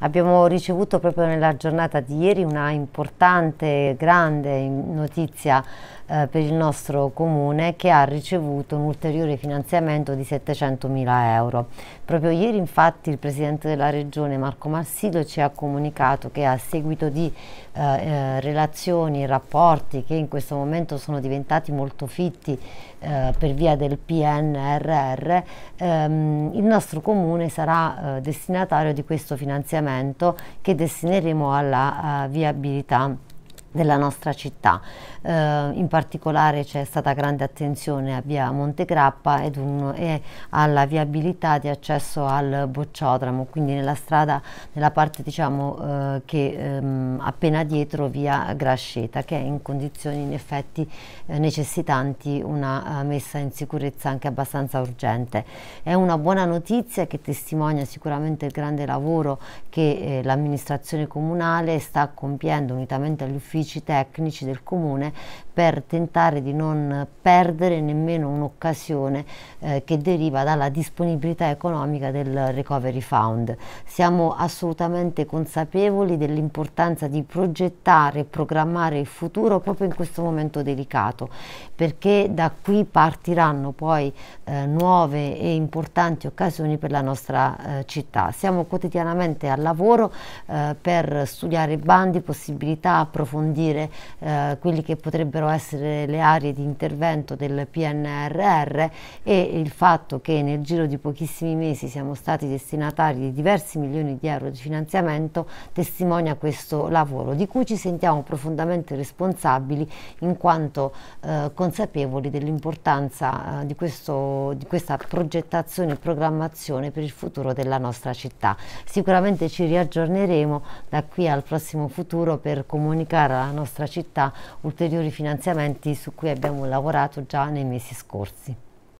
Abbiamo ricevuto proprio nella giornata di ieri una importante, grande notizia eh, per il nostro comune che ha ricevuto un ulteriore finanziamento di 700 mila euro. Proprio ieri infatti il Presidente della Regione Marco Marsilio ci ha comunicato che a seguito di eh, eh, relazioni, rapporti che in questo momento sono diventati molto fitti eh, per via del PNRR, ehm, il nostro comune sarà eh, destinatario di questo finanziamento finanziamento che destineremo alla uh, viabilità della nostra città. Eh, in particolare c'è stata grande attenzione a via Montegrappa ed un, e alla viabilità di accesso al bocciodramo, quindi nella strada, nella parte diciamo eh, che ehm, appena dietro via Grasceta, che è in condizioni in effetti eh, necessitanti una eh, messa in sicurezza anche abbastanza urgente. È una buona notizia che testimonia sicuramente il grande lavoro che eh, l'amministrazione comunale sta compiendo unitamente agli uffici uffici tecnici del comune per tentare di non perdere nemmeno un'occasione eh, che deriva dalla disponibilità economica del Recovery Fund. Siamo assolutamente consapevoli dell'importanza di progettare e programmare il futuro proprio in questo momento delicato, perché da qui partiranno poi eh, nuove e importanti occasioni per la nostra eh, città. Siamo quotidianamente al lavoro eh, per studiare bandi, possibilità, approfondire approfondire eh, quelle che potrebbero essere le aree di intervento del PNRR e il fatto che nel giro di pochissimi mesi siamo stati destinatari di diversi milioni di euro di finanziamento testimonia questo lavoro di cui ci sentiamo profondamente responsabili in quanto eh, consapevoli dell'importanza eh, di, di questa progettazione e programmazione per il futuro della nostra città. Sicuramente ci riaggiorneremo da qui al prossimo futuro per comunicare la nostra città ulteriori finanziamenti su cui abbiamo lavorato già nei mesi scorsi.